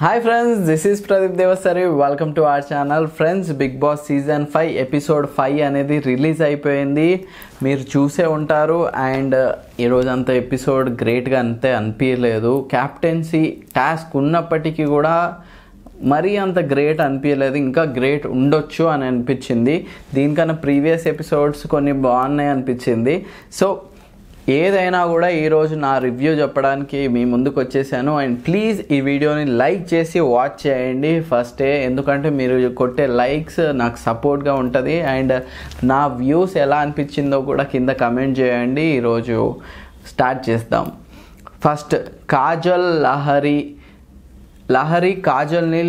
hi friends this is Pradeep Devasari welcome to our channel friends big boss season five episode five అనేది release అయిపోయింది మీరు చూసే ఉంటారు and ఈరోజు అంత ఎపిసోడ్ గ్రేట్గా అంతే అనిపించలేదు క్యాప్టెన్సీ టాస్క్ ఉన్నప్పటికీ కూడా మరీ అంత గ్రేట్ అనిపించలేదు ఇంకా గ్రేట్ ఉండొచ్చు అని అనిపించింది దీనికన్నా ప్రీవియస్ ఎపిసోడ్స్ కొన్ని బాగున్నాయి అనిపించింది సో ఏదైనా కూడా ఈరోజు నా రివ్యూ చెప్పడానికి మీ ముందుకు వచ్చేసాను అండ్ ప్లీజ్ ఈ వీడియోని లైక్ చేసి వాచ్ చేయండి ఫస్టే ఎందుకంటే మీరు కొట్టే లైక్స్ నాకు సపోర్ట్గా ఉంటుంది అండ్ నా వ్యూస్ ఎలా అనిపించిందో కూడా కింద కమెంట్ చేయండి ఈరోజు స్టార్ట్ చేస్తాం ఫస్ట్ కాజల్ లహరి లహరి కాజల్ని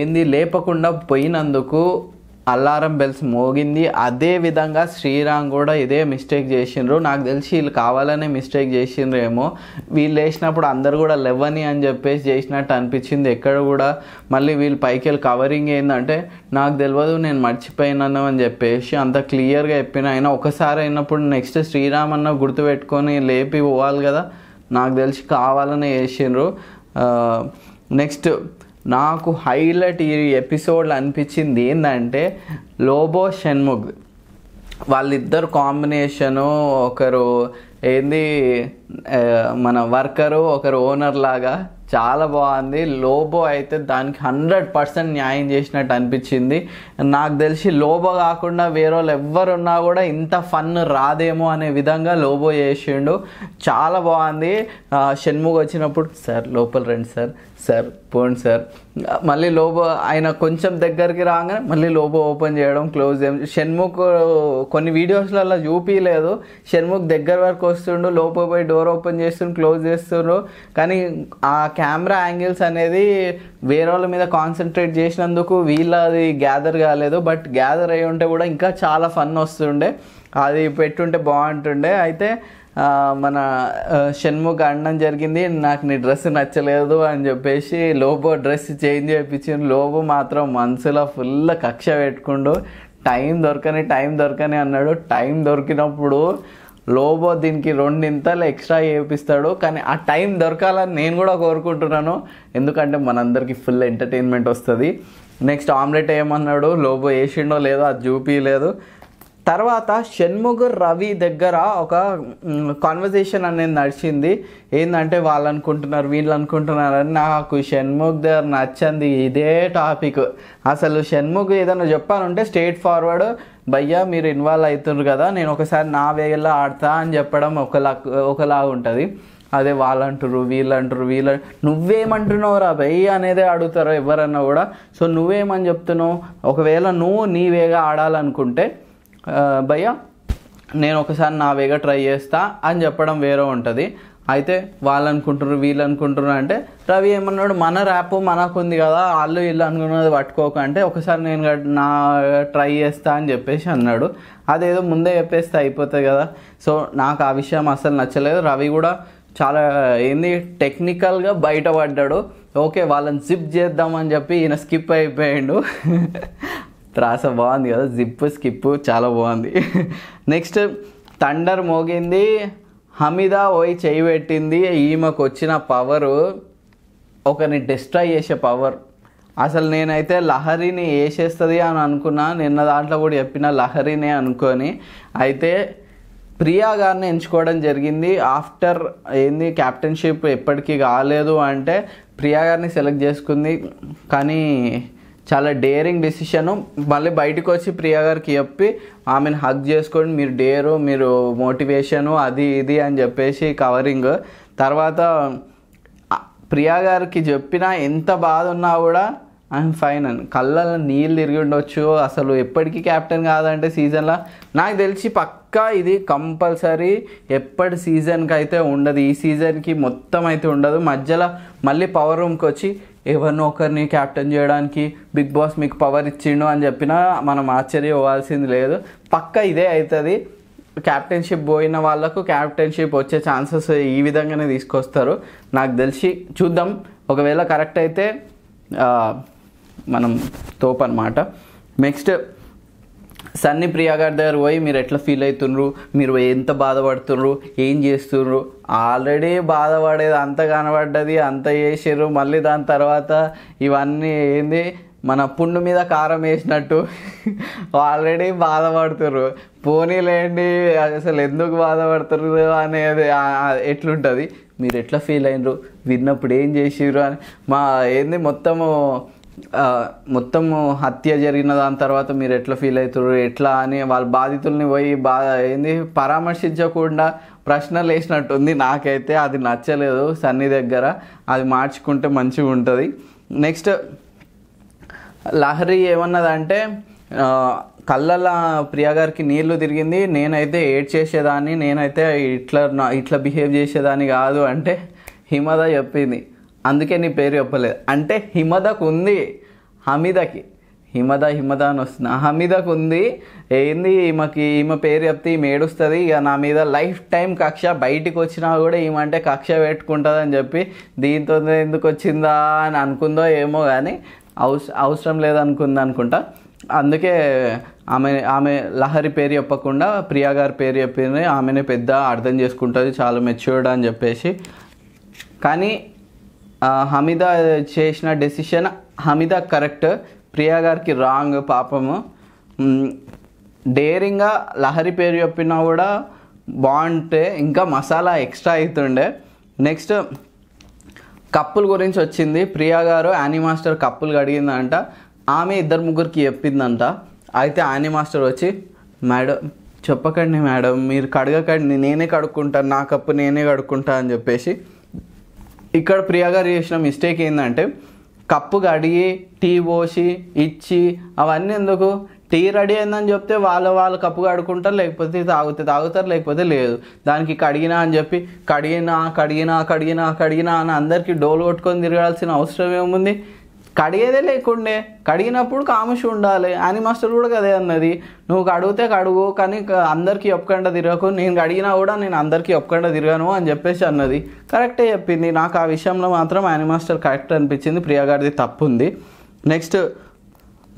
ఏంది లేపకుండా పోయినందుకు అలారం బెల్స్ మోగింది అదే విధంగా శ్రీరామ్ కూడా ఇదే మిస్టేక్ చేసిండ్రు నాకు తెలిసి వీళ్ళు కావాలనే మిస్టేక్ చేసిండ్రేమో వీళ్ళు వేసినప్పుడు అందరు కూడా లెవ్వని అని చెప్పేసి చేసినట్టు అనిపించింది ఎక్కడ కూడా మళ్ళీ వీళ్ళు పైకి వెళ్ళి కవరింగ్ ఏంటంటే నాకు తెలియదు నేను మర్చిపోయినాను అని చెప్పేసి అంత క్లియర్గా చెప్పిన అయినా ఒకసారి అయినప్పుడు నెక్స్ట్ శ్రీరామ్ అన్న గుర్తుపెట్టుకొని లేపి పోవాలి కదా నాకు తెలిసి కావాలనే చేసిండ్రు నెక్స్ట్ నాకు హైలైట్ ఈ ఎపిసోడ్లో అనిపించింది ఏంటంటే లోబో షణ్ముగ్ వాళ్ళిద్దరు కాంబినేషను ఒకరు ఏంది మన వర్కరు ఒకరు ఓనర్ లాగా చాలా బాగుంది లోబో అయితే దానికి హండ్రెడ్ పర్సెంట్ న్యాయం చేసినట్టు అనిపించింది నాకు తెలిసి లోబో కాకుండా వేరే వాళ్ళు ఎవరున్నా కూడా ఇంత ఫన్ రాదేమో అనే విధంగా లోబో చేసిండు చాలా బాగుంది షణ్ముఖ్ వచ్చినప్పుడు సార్ లోపల రండి సార్ సార్ పోండి సార్ మళ్ళీ లోబో ఆయన కొంచెం దగ్గరికి రాగానే మళ్ళీ లోబో ఓపెన్ చేయడం క్లోజ్ చేయడం షణ్ముఖ్ కొన్ని వీడియోస్లలో చూపించలేదు షణ్ముఖ్ దగ్గర వరకు వస్తుండు లోపో పోయి డోర్ ఓపెన్ చేస్తుండు క్లోజ్ చేస్తుండ్రు కానీ ఆ కెమెరా యాంగిల్స్ అనేది వేరే వాళ్ళ మీద కాన్సన్ట్రేట్ చేసినందుకు అది గ్యాదర్ కాలేదు బట్ గ్యాదర్ అయి ఉంటే కూడా ఇంకా చాలా ఫన్ వస్తుండే అది పెట్టుంటే బాగుంటుండే అయితే మన షణ్ముఖ్ అనడం జరిగింది నాకు నీ డ్రెస్ నచ్చలేదు అని చెప్పేసి లోబో డ్రెస్ చేంజ్ చేయించి లోబో మాత్రం మనసులో ఫుల్ కక్ష పెట్టుకుండు టైం దొరకని టైం దొరకని అన్నాడు టైం దొరికినప్పుడు లోబో దీనికి రెండింతలు ఎక్స్ట్రా చేపిస్తాడు కానీ ఆ టైం దొరకాలని నేను కూడా కోరుకుంటున్నాను ఎందుకంటే మనందరికీ ఫుల్ ఎంటర్టైన్మెంట్ వస్తుంది నెక్స్ట్ ఆమ్లెట్ ఏమన్నాడు లోబో వేసిండో లేదో అది చూపించలేదు తర్వాత షణ్ముఖ రవి దగ్గర ఒక కాన్వర్జేషన్ అనేది నడిచింది ఏంటంటే వాళ్ళు అనుకుంటున్నారు వీళ్ళు అనుకుంటున్నారు అని నాకు షణ్ముఖ్ దగ్గర నచ్చింది ఇదే టాపిక్ అసలు షణ్ముఖ్ ఏదైనా చెప్పాలంటే స్ట్రేట్ ఫార్వర్డ్ భయ్యా మీరు ఇన్వాల్వ్ అవుతున్నారు కదా నేను ఒకసారి నా వేలా ఆడతా అని చెప్పడం ఒకలా ఒకలా ఉంటుంది అదే వాళ్ళంటారు వీళ్ళంటారు వీళ్ళ నువ్వేమంటున్నావు రా భయ్ అనేది అడుగుతారు ఎవరన్నా కూడా సో నువ్వేమని చెప్తున్నావు ఒకవేళ నువ్వు నీ వేగా ఆడాలనుకుంటే భయ్యా నేను ఒకసారి నా వేగా ట్రై చేస్తా అని చెప్పడం వేరే ఉంటుంది అయితే వాళ్ళు అనుకుంటారు వీళ్ళు అనుకుంటున్నారు అంటే రవి ఏమన్నాడు మన ర్యాప్ మనకుంది కదా వాళ్ళు వీళ్ళు అనుకున్నది పట్టుకోక అంటే ఒకసారి నేను నా ట్రై చేస్తా అని చెప్పేసి అన్నాడు అదేదో ముందే చెప్పేస్తే అయిపోతుంది కదా సో నాకు ఆ విషయం అసలు నచ్చలేదు రవి కూడా చాలా ఏంది టెక్నికల్గా బయటపడ్డాడు ఓకే వాళ్ళని జిప్ చేద్దామని చెప్పి ఈయన స్కిప్ అయిపోయాడు త్రాస బాగుంది కదా జిప్ స్కిప్ చాలా బాగుంది నెక్స్ట్ తండర్ మోగింది హమీదా పోయి చేయి పెట్టింది ఈమెకు వచ్చిన పవరు ఒకరిని డిస్ట్రాయ్ చేసే పవర్ అసలు నేనైతే లహరిని వేసేస్తుంది అని అనుకున్నా నిన్న దాంట్లో కూడా చెప్పిన లహరినే అనుకొని అయితే ప్రియా గారిని ఎంచుకోవడం జరిగింది ఆఫ్టర్ ఏంది క్యాప్టెన్షిప్ ఎప్పటికీ కాలేదు అంటే ప్రియా గారిని సెలెక్ట్ చేసుకుంది కానీ చాలా డేరింగ్ డెసిషన్ మళ్ళీ బయటకు వచ్చి ప్రియా గారికి చెప్పి ఆమెను హక్ చేసుకొని మీరు డేరు మీరు మోటివేషను అది ఇది అని చెప్పేసి కవరింగ్ తర్వాత ప్రియా గారికి చెప్పినా ఎంత బాధ ఉన్నా కూడా ఐఎమ్ ఫైన్ అని కళ్ళలో నీళ్ళు తిరిగి ఉండొచ్చు అసలు ఎప్పటికీ క్యాప్టెన్ కాదంటే సీజన్లో నాకు తెలిసి పక్కా ఇది కంపల్సరీ ఎప్పటి సీజన్కి అయితే ఉండదు ఈ సీజన్కి మొత్తం అయితే ఉండదు మధ్యలో మళ్ళీ పవర్ రూమ్కి వచ్చి ఎవరినో ఒకరిని క్యాప్టెన్ చేయడానికి బిగ్ బాస్ మీకు పవర్ ఇచ్చిండు అని చెప్పినా మనం ఇవ్వాల్సింది లేదు పక్క ఇదే అవుతుంది క్యాప్టెన్షిప్ పోయిన వాళ్ళకు క్యాప్టెన్షిప్ వచ్చే ఛాన్సెస్ ఈ విధంగానే తీసుకొస్తారు నాకు తెలిసి చూద్దాం ఒకవేళ కరెక్ట్ అయితే మనం తోపు అనమాట నెక్స్ట్ సన్నీ ప్రియా గారి దగ్గర పోయి మీరు ఎట్లా ఫీల్ అవుతుండ్రు మీరు ఎంత బాధపడుతుండ్రు ఏం చేస్తుండ్రు ఆల్రెడీ బాధపడేది అంత కనబడ్డది అంత చేసారు మళ్ళీ దాని తర్వాత ఇవన్నీ ఏంది మన పుండు మీద కారం వేసినట్టు ఆల్రెడీ బాధపడుతుర్రు పోనీలేండి అసలు ఎందుకు బాధపడుతుర్రు అనేది ఎట్లుంటుంది మీరు ఎట్లా ఫీల్ అయినరు విన్నప్పుడు ఏం చేసిర్రు అని మా ఏంది మొత్తము మొత్తము హత్య జరిగిన దాని తర్వాత మీరు ఎట్లా ఫీల్ అవుతారు ఎట్లా అని వాళ్ళ బాధితుల్ని పోయి బా ఏంది పరామర్శించకుండా ప్రశ్నలు వేసినట్టుంది నాకైతే అది నచ్చలేదు సన్ని దగ్గర అది మార్చుకుంటే మంచిగా ఉంటుంది నెక్స్ట్ లహరి ఏమన్నదంటే కళ్ళల ప్రియాగారికి నీళ్లు తిరిగింది నేనైతే ఏడ్ చేసేదాన్ని నేనైతే ఇట్లా ఇట్లా బిహేవ్ చేసేదాన్ని కాదు అంటే హిమద చెప్పింది అందుకే నీ పేరు చెప్పలేదు అంటే హిమదకు ఉంది హమీదకి హిమద హిమద అని వస్తుంది హమీదకు ఉంది ఏంది ఈమెకి ఈమె పేరు చెప్తే ఈమె ఏడుస్తుంది ఇక నా మీద లైఫ్ టైం కక్ష బయటికి వచ్చినా కూడా ఈమంటే కక్ష పెట్టుకుంటుందని చెప్పి దీంతో ఎందుకు వచ్చిందా అని అనుకుందో ఏమో కానీ అవస అవసరం లేదనుకుంది అనుకుంటా అందుకే ఆమె ఆమె లహరి పేరు చెప్పకుండా ప్రియా గారి పేరు చెప్పింది ఆమెనే పెద్ద అర్థం చేసుకుంటుంది చాలా మెచ్యూర్డ్ అని చెప్పేసి కానీ హమీద చేసిన డెసిషన్ హమీద కరెక్ట్ ప్రియా గారికి రాంగ్ పాపము డేరింగ్గా లహరి పేరు చెప్పినా కూడా బాగుంటే ఇంకా మసాలా ఎక్స్ట్రా అవుతుండే నెక్స్ట్ కప్పుల గురించి వచ్చింది ప్రియా గారు యానీ మాస్టర్ కప్పులు అడిగిందంట ఆమె ఇద్దరు ముగ్గురికి చెప్పిందంట అయితే యానీ మాస్టర్ వచ్చి మేడం చెప్పకండి మేడం మీరు కడగకండి నేనే కడుక్కుంటాను నా కప్పు నేనే కడుక్కుంటా అని చెప్పేసి ఇక్కడ ప్రియా గారు చేసిన మిస్టేక్ ఏంటంటే కప్పు కడిగి టీ పోసి ఇచ్చి అవన్నీ ఎందుకు టీ రెడీ అయిందని చెప్తే వాళ్ళు వాళ్ళు కప్పు కడుకుంటారు లేకపోతే తాగుతే తాగుతారు లేకపోతే లేదు దానికి కడిగినా అని చెప్పి కడిగినా కడిగినా కడిగినా కడిగినా అని అందరికీ డోలు కొట్టుకొని తిరగాల్సిన అవసరం ఏముంది కడిగేదే లేకుండే కడిగినప్పుడు కామిషి ఉండాలి అని మాస్టర్ కూడా కదే అన్నది నువ్వు కడిగితే కడుగు కానీ అందరికీ ఒప్పకుండా తిరగకు నేను కడిగినా కూడా నేను అందరికీ ఒప్పకుండా తిరగను అని చెప్పేసి అన్నది కరెక్టే చెప్పింది నాకు ఆ విషయంలో మాత్రం అని మాస్టర్ కరెక్ట్ అనిపించింది ప్రియగారిది తప్పు ఉంది నెక్స్ట్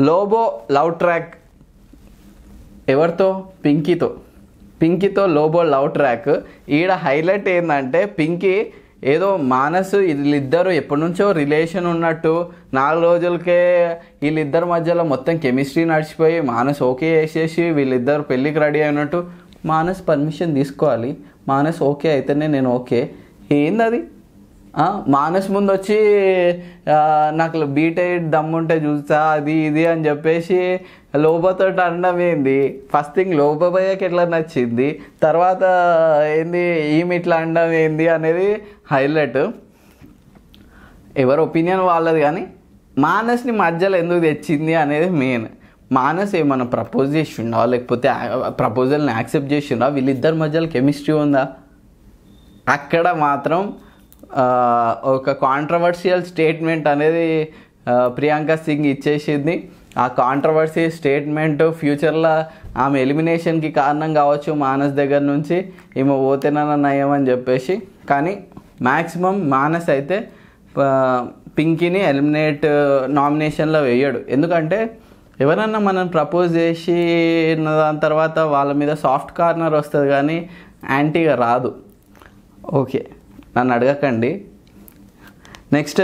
లోబో లవ్ ట్రాక్ ఎవరితో పింకీతో పింకీతో లోబో లవ్ ట్రాక్ ఈడ హైలైట్ ఏంటంటే పింకీ ఏదో మానస్ వీళ్ళిద్దరు ఎప్పటి నుంచో రిలేషన్ ఉన్నట్టు నాలుగు రోజులకే వీళ్ళిద్దరి మధ్యలో మొత్తం కెమిస్ట్రీ నడిచిపోయి మానస్ ఓకే చేసేసి వీళ్ళిద్దరు పెళ్ళికి రెడీ అయినట్టు మానస్ పర్మిషన్ తీసుకోవాలి మానస్ ఓకే అయితేనే నేను ఓకే ఏంది అది మానస్ ముందు వచ్చి నాకు దమ్ము దమ్ముంటే చూస్తా అది ఇది అని చెప్పేసి లోపతో అనడం ఏంది ఫస్ట్ థింగ్ లోబయ్యకి ఎట్లా నచ్చింది తర్వాత ఏంది ఈమె ఇట్లా అనడం ఏంది అనేది హైలైట్ ఎవరి ఒపీనియన్ వాళ్ళది కానీ మానస్ని మధ్యలో ఎందుకు తెచ్చింది అనేది మెయిన్ మానస్ ఏమన్నా ప్రపోజ్ చేసిండా లేకపోతే ప్రపోజల్ని యాక్సెప్ట్ చేసిండా వీళ్ళిద్దరి మధ్యలో కెమిస్ట్రీ ఉందా అక్కడ మాత్రం ఒక కాంట్రవర్షియల్ స్టేట్మెంట్ అనేది ప్రియాంక సింగ్ ఇచ్చేసింది ఆ కాంట్రవర్సీ స్టేట్మెంట్ ఫ్యూచర్లో ఆమె ఎలిమినేషన్కి కారణం కావచ్చు మానస్ దగ్గర నుంచి ఈమె పోతేనన్న నయం అని చెప్పేసి కానీ మ్యాక్సిమం మానస్ అయితే పింకీని ఎలిమినేట్ నామినేషన్లో వేయడు ఎందుకంటే ఎవరన్నా మనం ప్రపోజ్ చేసిన దాని తర్వాత వాళ్ళ మీద సాఫ్ట్ కార్నర్ వస్తుంది కానీ యాంటీగా రాదు ఓకే నన్ను అడగకండి నెక్స్ట్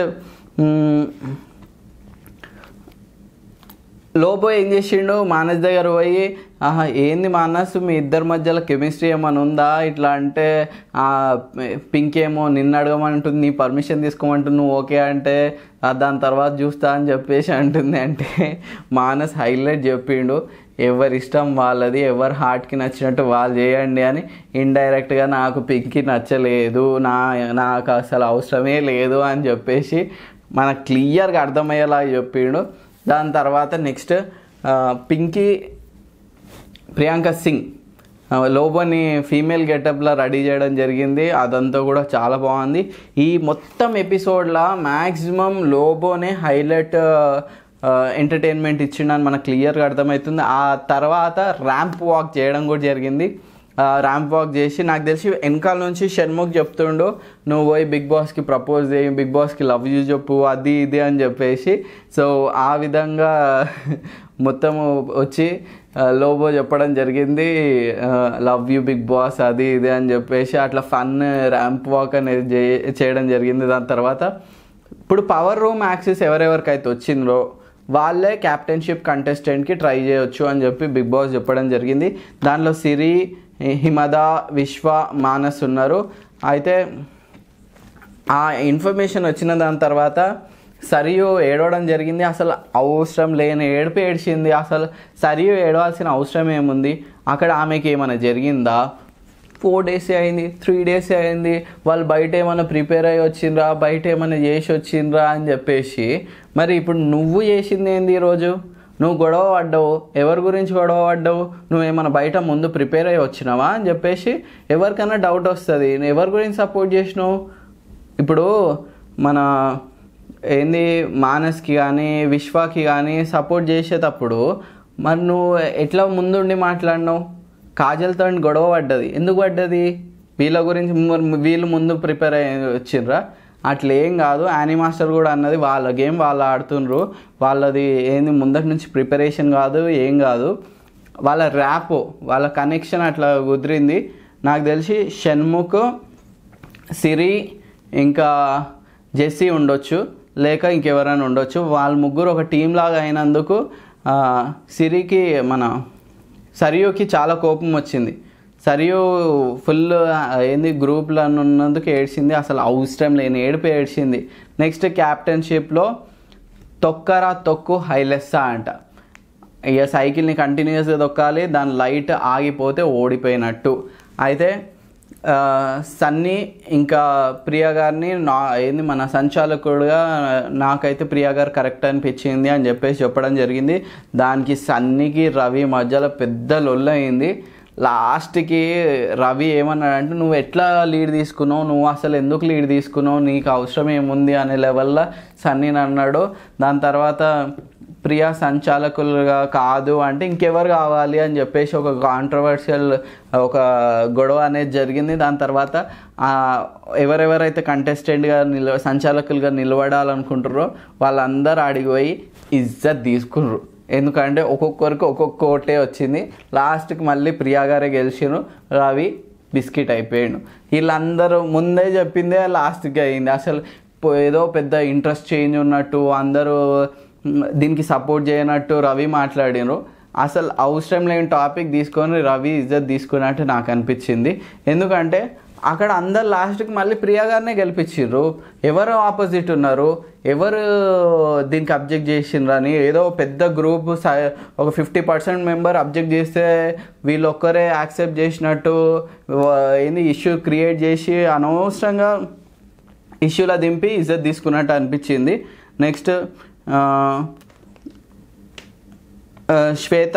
లోపో ఏం చేసిండు మానస్ దగ్గర పోయి ఆహా ఏంది మానస్ మీ ఇద్దరి మధ్యలో కెమిస్ట్రీ ఏమైనా ఉందా ఇట్లా అంటే పింక్ ఏమో నిన్ను అడగమంటుంది నీ పర్మిషన్ తీసుకోమంటుంది నువ్వు ఓకే అంటే దాని తర్వాత చూస్తా అని చెప్పేసి అంటుంది అంటే మానస్ హైలైట్ చెప్పిండు ఎవరి ఇష్టం వాళ్ళది ఎవరి హార్ట్కి నచ్చినట్టు వాళ్ళు చేయండి అని ఇండైరెక్ట్గా నాకు పింకి నచ్చలేదు నా నాకు అసలు అవసరమే లేదు అని చెప్పేసి మనకు క్లియర్గా అర్థమయ్యేలా చెప్పిండు దాని తర్వాత నెక్స్ట్ పింకీ ప్రియాంక సింగ్ లోబోని ఫీమేల్ గెటప్లో రెడీ చేయడం జరిగింది అదంతా కూడా చాలా బాగుంది ఈ మొత్తం ఎపిసోడ్లో మ్యాక్సిమం లోబోనే హైలైట్ ఎంటర్టైన్మెంట్ అని మనకు క్లియర్గా అర్థమవుతుంది ఆ తర్వాత ర్యాంప్ వాక్ చేయడం కూడా జరిగింది ర్యాంప్ వాక్ చేసి నాకు తెలిసి వెనకాల నుంచి షణ్ముఖ్ చెప్తుండు నువ్వు పోయి బిగ్ బాస్కి ప్రపోజ్ చేయి బిగ్ బాస్కి లవ్ యూ చెప్పు అది ఇది అని చెప్పేసి సో ఆ విధంగా మొత్తం వచ్చి లోబో చెప్పడం జరిగింది లవ్ యూ బిగ్ బాస్ అది ఇది అని చెప్పేసి అట్లా ఫన్ ర్యాంప్ వాక్ అనేది చేయడం జరిగింది దాని తర్వాత ఇప్పుడు పవర్ రూమ్ యాక్సెస్ ఎవరెవరికైతే వచ్చిందో వాళ్ళే క్యాప్టెన్షిప్ కంటెస్టెంట్కి ట్రై చేయొచ్చు అని చెప్పి బిగ్ బాస్ చెప్పడం జరిగింది దానిలో సిరి హిమద విశ్వ మానస్ ఉన్నారు అయితే ఆ ఇన్ఫర్మేషన్ వచ్చిన దాని తర్వాత సరియు ఏడవడం జరిగింది అసలు అవసరం లేని ఏడిపి ఏడ్చింది అసలు సరియు ఏడవాల్సిన అవసరం ఏముంది అక్కడ ఆమెకి ఏమైనా జరిగిందా ఫోర్ డేసే అయింది త్రీ డేసే అయింది వాళ్ళు బయట ఏమైనా ప్రిపేర్ అయ్యి వచ్చిండ్రా బయట ఏమైనా చేసి వచ్చిండ్రా అని చెప్పేసి మరి ఇప్పుడు నువ్వు చేసింది ఏంది ఈరోజు నువ్వు గొడవ పడ్డావు ఎవరి గురించి గొడవ పడ్డావు నువ్వేమైనా బయట ముందు ప్రిపేర్ అయ్యి వచ్చినావా అని చెప్పేసి ఎవరికైనా డౌట్ వస్తుంది నువ్వు ఎవరి గురించి సపోర్ట్ చేసినావు ఇప్పుడు మన ఏంది మానస్కి కానీ విశ్వాకి కానీ సపోర్ట్ చేసేటప్పుడు మరి నువ్వు ఎట్లా ముందుండి మాట్లాడినావు కాజల్తో గొడవ పడ్డది ఎందుకు పడ్డది వీళ్ళ గురించి వీళ్ళు ముందు ప్రిపేర్ అయ్యి వచ్చిర్రా ఏం కాదు యానీ మాస్టర్ కూడా అన్నది వాళ్ళ గేమ్ వాళ్ళు ఆడుతుండ్రు వాళ్ళది ఏంది ముందటి నుంచి ప్రిపరేషన్ కాదు ఏం కాదు వాళ్ళ ర్యాప్ వాళ్ళ కనెక్షన్ అట్లా కుదిరింది నాకు తెలిసి షణ్ముఖ్ సిరి ఇంకా జెస్సీ ఉండొచ్చు లేక ఇంకెవరైనా ఉండొచ్చు వాళ్ళ ముగ్గురు ఒక టీం లాగా అయినందుకు సిరికి మన సరియుకి చాలా కోపం వచ్చింది సరియు ఫుల్ ఏంది గ్రూప్లో ఉన్నందుకు ఏడ్చింది అసలు అవసరం లేని ఏడుపు ఏడ్చింది నెక్స్ట్ క్యాప్టెన్షిప్లో తొక్కరా తొక్కు హైలెస్సా అంట ఇక సైకిల్ని కంటిన్యూస్గా తొక్కాలి దాని లైట్ ఆగిపోతే ఓడిపోయినట్టు అయితే సన్నీ ఇంకా ప్రియా గారిని నా ఏంది మన సంచాలకుడుగా నాకైతే ప్రియా గారు కరెక్ట్ అనిపించింది అని చెప్పేసి చెప్పడం జరిగింది దానికి సన్నీకి రవి మధ్యలో పెద్ద లొల్లయింది లాస్ట్కి రవి ఏమన్నాడంటే నువ్వు ఎట్లా లీడ్ తీసుకున్నావు నువ్వు అసలు ఎందుకు లీడ్ తీసుకున్నావు నీకు అవసరం ఏముంది అనే లెవెల్లో సన్నీని అన్నాడు దాని తర్వాత ప్రియ సంచాలకులుగా కాదు అంటే ఇంకెవరు కావాలి అని చెప్పేసి ఒక కాంట్రవర్షియల్ ఒక గొడవ అనేది జరిగింది దాని తర్వాత ఎవరెవరైతే కంటెస్టెంట్గా నిల సంచాలకులుగా నిలబడాలనుకుంటారో వాళ్ళందరూ అడిగిపోయి ఇజ్జత్ తీసుకున్నారు ఎందుకంటే ఒక్కొక్కరికి ఒక్కొక్క ఒక్కొక్కటే వచ్చింది లాస్ట్కి మళ్ళీ ప్రియా గారే గెలిచిను రవి బిస్కెట్ అయిపోయాడు వీళ్ళందరూ ముందే చెప్పిందే లాస్ట్కి అయింది అసలు ఏదో పెద్ద ఇంట్రెస్ట్ చేంజ్ ఉన్నట్టు అందరూ దీనికి సపోర్ట్ చేయనట్టు రవి మాట్లాడినరు అసలు అవసరం లేని టాపిక్ తీసుకొని రవి ఇజ్జత్ తీసుకున్నట్టు నాకు అనిపించింది ఎందుకంటే అక్కడ అందరు లాస్ట్కి మళ్ళీ ప్రియా గారినే గెలిపించారు ఎవరు ఆపోజిట్ ఉన్నారు ఎవరు దీనికి అబ్జెక్ట్ చేసిండ్రు అని ఏదో పెద్ద గ్రూప్ ఒక ఫిఫ్టీ పర్సెంట్ మెంబర్ అబ్జెక్ట్ చేస్తే వీళ్ళొక్కరే యాక్సెప్ట్ చేసినట్టు ఏంది ఇష్యూ క్రియేట్ చేసి అనవసరంగా ఇష్యూలా దింపి ఇజ్జత్ తీసుకున్నట్టు అనిపించింది నెక్స్ట్ శ్వేత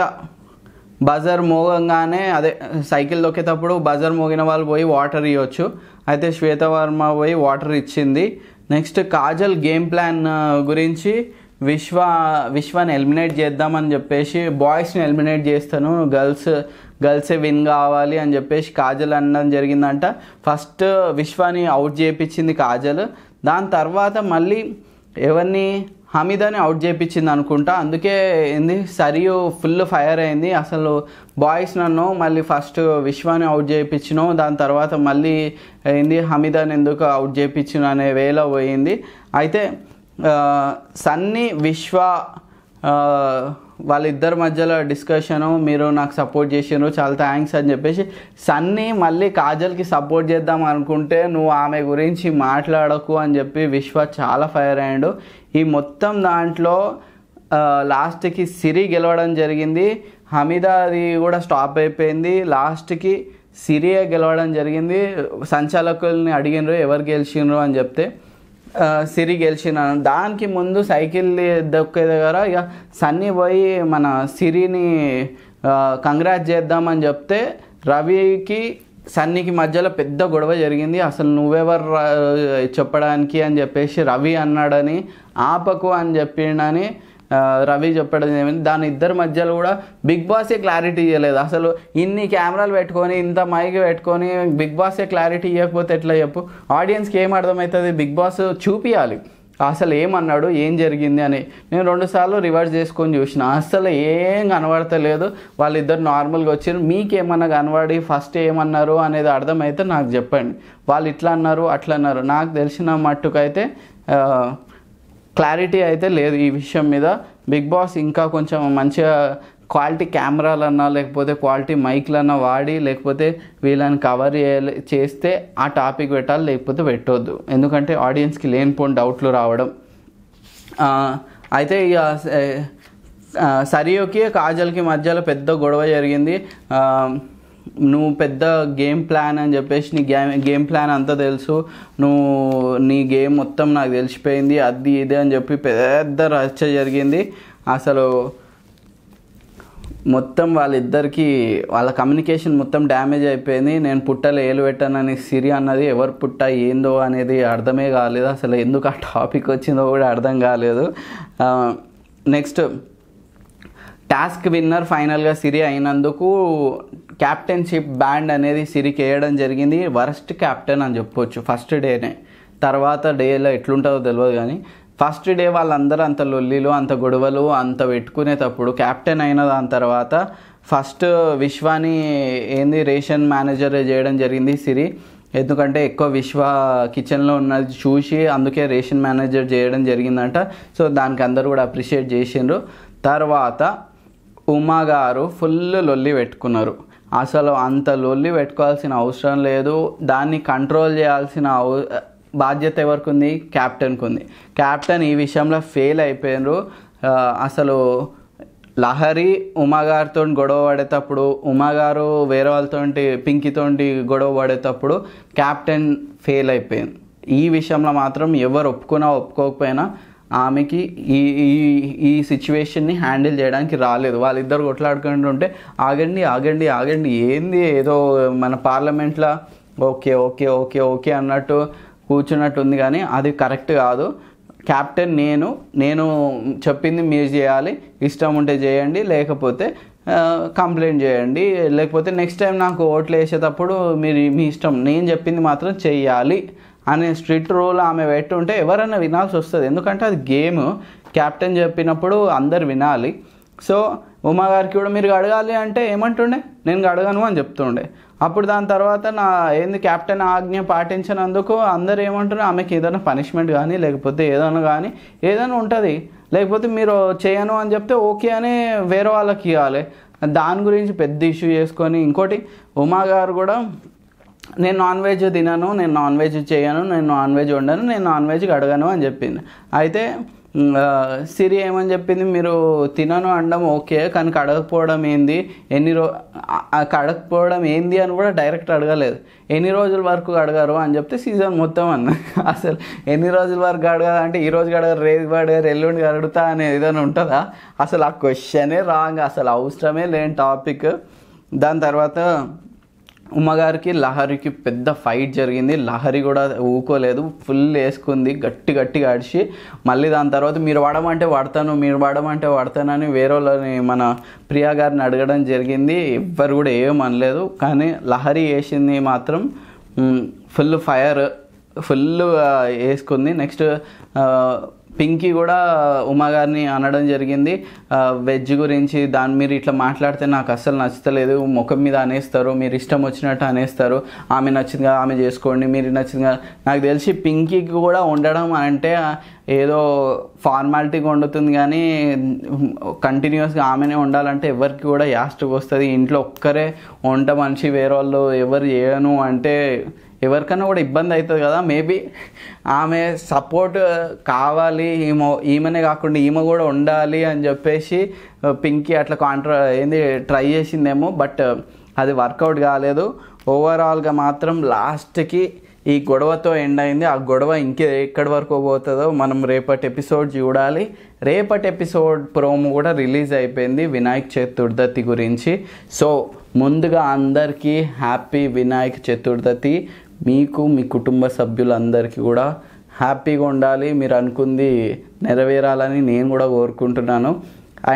బజర్ మోగంగానే అదే సైకిల్ దొక్కేటప్పుడు బజర్ మోగిన వాళ్ళు పోయి వాటర్ ఇవ్వచ్చు అయితే శ్వేత వర్మ పోయి వాటర్ ఇచ్చింది నెక్స్ట్ కాజల్ గేమ్ ప్లాన్ గురించి విశ్వ విశ్వాన్ని ఎలిమినేట్ చేద్దామని చెప్పేసి బాయ్స్ని ఎలిమినేట్ చేస్తాను గర్ల్స్ గర్ల్సే విన్ కావాలి అని చెప్పేసి కాజల్ అనడం జరిగిందంట ఫస్ట్ విశ్వాన్ని అవుట్ చేయించింది కాజల్ దాని తర్వాత మళ్ళీ ఎవరిని హమీదాని అవుట్ చేయించింది అనుకుంటా అందుకే ఏంది సరియు ఫుల్ ఫైర్ అయింది అసలు బాయ్స్ నన్ను మళ్ళీ ఫస్ట్ విశ్వాని అవుట్ చేయించినో దాని తర్వాత మళ్ళీ ఏంది హమీదాని ఎందుకు అవుట్ చేయించిన అనే వేలో పోయింది అయితే సన్నీ విశ్వ వాళ్ళిద్దరి మధ్యలో డిస్కషను మీరు నాకు సపోర్ట్ చేసినారు చాలా థ్యాంక్స్ అని చెప్పేసి సన్నీ మళ్ళీ కాజల్కి సపోర్ట్ చేద్దాం అనుకుంటే నువ్వు ఆమె గురించి మాట్లాడకు అని చెప్పి విశ్వ చాలా ఫైర్ అయ్యాడు ఈ మొత్తం దాంట్లో లాస్ట్కి సిరి గెలవడం జరిగింది హమీద అది కూడా స్టాప్ అయిపోయింది లాస్ట్కి సిరియా గెలవడం జరిగింది సంచాలకుల్ని అడిగినరు ఎవరు గెలిచినరు అని చెప్తే సిరి గెలిచినాను దానికి ముందు సైకిల్ దొక్కే దగ్గర ఇక సన్నీ పోయి మన సిరిని కంగ్రాట్ చేద్దామని చెప్తే రవికి సన్నీకి మధ్యలో పెద్ద గొడవ జరిగింది అసలు నువ్వెవరు చెప్పడానికి అని చెప్పేసి రవి అన్నాడని ఆపకు అని చెప్పిండని రవి చెప్పడం ఏమైంది దాని ఇద్దరి మధ్యలో కూడా బిగ్ బాసే క్లారిటీ ఇవ్వలేదు అసలు ఇన్ని కెమెరాలు పెట్టుకొని ఇంత మైక్ పెట్టుకొని బిగ్ బాసే క్లారిటీ ఇవ్వకపోతే ఎట్లా చెప్పు ఆడియన్స్కి ఏం అర్థమవుతుంది బిగ్ బాస్ చూపించాలి అసలు ఏమన్నాడు ఏం జరిగింది అని నేను రెండుసార్లు రివర్స్ చేసుకొని చూసిన అసలు ఏం కనబడతలేదు వాళ్ళిద్దరు నార్మల్గా వచ్చారు మీకేమన్నా కనబడి ఫస్ట్ ఏమన్నారు అనేది అర్థమైతే నాకు చెప్పండి వాళ్ళు ఇట్లా అన్నారు అట్లా అన్నారు నాకు తెలిసిన మట్టుకైతే క్లారిటీ అయితే లేదు ఈ విషయం మీద బిగ్ బాస్ ఇంకా కొంచెం మంచిగా క్వాలిటీ కెమెరాలన్నా లేకపోతే క్వాలిటీ మైక్లన్నా వాడి లేకపోతే వీళ్ళని కవర్ చేయాలి చేస్తే ఆ టాపిక్ పెట్టాలి లేకపోతే పెట్టొద్దు ఎందుకంటే ఆడియన్స్కి పోని డౌట్లు రావడం అయితే ఇక సరియోకి కాజల్కి మధ్యలో పెద్ద గొడవ జరిగింది నువ్వు పెద్ద గేమ్ ప్లాన్ అని చెప్పేసి నీ గేమ్ గేమ్ ప్లాన్ అంతా తెలుసు నువ్వు నీ గేమ్ మొత్తం నాకు తెలిసిపోయింది అది ఇది అని చెప్పి పెద్ద రచ్చ జరిగింది అసలు మొత్తం వాళ్ళిద్దరికి వాళ్ళ కమ్యూనికేషన్ మొత్తం డ్యామేజ్ అయిపోయింది నేను పుట్టలు ఏలు పెట్టానని సిరి అన్నది ఎవరు పుట్ట ఏందో అనేది అర్థమే కాలేదు అసలు ఎందుకు ఆ టాపిక్ వచ్చిందో కూడా అర్థం కాలేదు నెక్స్ట్ టాస్క్ విన్నర్ ఫైనల్గా సిరి అయినందుకు క్యాప్టెన్షిప్ బ్యాండ్ అనేది సిరికి వేయడం జరిగింది వరస్ట్ క్యాప్టెన్ అని చెప్పొచ్చు ఫస్ట్ డేనే తర్వాత డేలో ఎట్లుంటుందో తెలియదు కానీ ఫస్ట్ డే వాళ్ళందరూ అంత లొల్లిలు అంత గొడవలు అంత పెట్టుకునేటప్పుడు క్యాప్టెన్ అయిన దాని తర్వాత ఫస్ట్ విశ్వాని ఏంది రేషన్ మేనేజర్ చేయడం జరిగింది సిరి ఎందుకంటే ఎక్కువ విశ్వ కిచెన్లో ఉన్నది చూసి అందుకే రేషన్ మేనేజర్ చేయడం జరిగిందంట సో దానికి అందరూ కూడా అప్రిషియేట్ చేసిండ్రు తర్వాత ఉమాగారు ఫుల్ లొల్లి పెట్టుకున్నారు అసలు అంత లొల్లి పెట్టుకోవాల్సిన అవసరం లేదు దాన్ని కంట్రోల్ చేయాల్సిన బాధ్యత ఎవరికి ఉంది క్యాప్టెన్కి ఉంది క్యాప్టెన్ ఈ విషయంలో ఫెయిల్ అయిపోయినారు అసలు లహరి ఉమాగారితో గొడవ పడేటప్పుడు ఉమాగారు వేరే వాళ్ళతోటి పింకితో గొడవ పడేటప్పుడు క్యాప్టెన్ ఫెయిల్ అయిపోయింది ఈ విషయంలో మాత్రం ఎవరు ఒప్పుకున్నా ఒప్పుకోకపోయినా ఆమెకి ఈ ఈ ఈ సిచ్యువేషన్ని హ్యాండిల్ చేయడానికి రాలేదు వాళ్ళిద్దరు ఉంటే ఆగండి ఆగండి ఆగండి ఏంది ఏదో మన పార్లమెంట్లో ఓకే ఓకే ఓకే ఓకే అన్నట్టు కూర్చున్నట్టు ఉంది కానీ అది కరెక్ట్ కాదు క్యాప్టెన్ నేను నేను చెప్పింది మీరు చేయాలి ఇష్టం ఉంటే చేయండి లేకపోతే కంప్లైంట్ చేయండి లేకపోతే నెక్స్ట్ టైం నాకు ఓట్లు వేసేటప్పుడు మీరు మీ ఇష్టం నేను చెప్పింది మాత్రం చేయాలి అనే స్ట్రిక్ట్ రూల్ ఆమె పెట్టుంటే ఎవరైనా వినాల్సి వస్తుంది ఎందుకంటే అది గేమ్ క్యాప్టెన్ చెప్పినప్పుడు అందరు వినాలి సో ఉమా గారికి కూడా మీరు అడగాలి అంటే ఏమంటుండే నేను అడగను అని చెప్తుండే అప్పుడు దాని తర్వాత నా ఏంది క్యాప్టెన్ ఆజ్ఞ పాటించినందుకు అందరు ఏమంటున్నారు ఆమెకి ఏదైనా పనిష్మెంట్ కానీ లేకపోతే ఏదైనా కానీ ఏదైనా ఉంటుంది లేకపోతే మీరు చేయను అని చెప్తే ఓకే అని వేరే వాళ్ళకి ఇవ్వాలి దాని గురించి పెద్ద ఇష్యూ చేసుకొని ఇంకోటి ఉమా గారు కూడా నేను నాన్ వెజ్ తినను నేను నాన్ వెజ్ చేయను నేను నాన్ వెజ్ వండను నేను నాన్ వెజ్ అడగను అని చెప్పింది అయితే సిరి ఏమని చెప్పింది మీరు తినను అనడం ఓకే కానీ కడగకపోవడం ఏంది ఎన్ని రో కడకపోవడం ఏంది అని కూడా డైరెక్ట్ అడగలేదు ఎన్ని రోజుల వరకు అడగారు అని చెప్తే సీజన్ మొత్తం అన్న అసలు ఎన్ని రోజుల వరకు అడగదు అంటే ఈ రోజు అడగారు రేపు అడగారు ఎల్లుండి అడుగుతా అనే ఏదైనా ఉంటుందా అసలు ఆ క్వశ్చనే రాంగ్ అసలు అవసరమే లేని టాపిక్ దాని తర్వాత ఉమ్మగారికి లహరికి పెద్ద ఫైట్ జరిగింది లహరి కూడా ఊకోలేదు ఫుల్ వేసుకుంది గట్టి గట్టిగా ఆడిచి మళ్ళీ దాని తర్వాత మీరు వాడమంటే వాడతాను మీరు వాడమంటే వాడతానని వేరే వాళ్ళని మన ప్రియా గారిని అడగడం జరిగింది ఎవ్వరు కూడా ఏమనలేదు అనలేదు కానీ లహరి వేసింది మాత్రం ఫుల్ ఫైర్ ఫుల్ వేసుకుంది నెక్స్ట్ పింకీ కూడా ఉమా గారిని అనడం జరిగింది వెజ్ గురించి దాని మీరు ఇట్లా మాట్లాడితే నాకు అస్సలు నచ్చలేదు ముఖం మీద అనేస్తారు మీరు ఇష్టం వచ్చినట్టు అనేస్తారు ఆమె నచ్చిందిగా ఆమె చేసుకోండి మీరు నచ్చిందిగా నాకు తెలిసి పింకీకి కూడా ఉండడం అంటే ఏదో ఫార్మాలిటీగా వండుతుంది కానీ కంటిన్యూస్గా ఆమెనే ఉండాలంటే ఎవరికి కూడా యాస్ట్కి వస్తుంది ఇంట్లో ఒక్కరే వంట మనిషి వేరే వాళ్ళు ఎవరు చేయను అంటే ఎవరికైనా కూడా ఇబ్బంది అవుతుంది కదా మేబీ ఆమె సపోర్ట్ కావాలి ఈమె ఈమెనే కాకుండా ఈమె కూడా ఉండాలి అని చెప్పేసి పింకీ అట్లా కాంట్రా ఏంది ట్రై చేసిందేమో బట్ అది వర్కౌట్ కాలేదు ఓవరాల్గా మాత్రం లాస్ట్కి ఈ గొడవతో ఎండ్ అయింది ఆ గొడవ ఇంకే ఎక్కడి వరకు పోతుందో మనం రేపటి ఎపిసోడ్ చూడాలి రేపటి ఎపిసోడ్ ప్రోమో కూడా రిలీజ్ అయిపోయింది వినాయక్ చతుర్దతి గురించి సో ముందుగా అందరికీ హ్యాపీ వినాయక చతుర్దతి మీకు మీ కుటుంబ సభ్యులందరికీ కూడా హ్యాపీగా ఉండాలి మీరు అనుకుంది నెరవేరాలని నేను కూడా కోరుకుంటున్నాను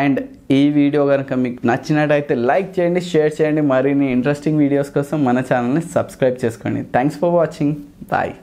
అండ్ ఈ వీడియో కనుక మీకు నచ్చినట్టయితే లైక్ చేయండి షేర్ చేయండి మరిన్ని ఇంట్రెస్టింగ్ వీడియోస్ కోసం మన ఛానల్ని సబ్స్క్రైబ్ చేసుకోండి థ్యాంక్స్ ఫర్ వాచింగ్ బాయ్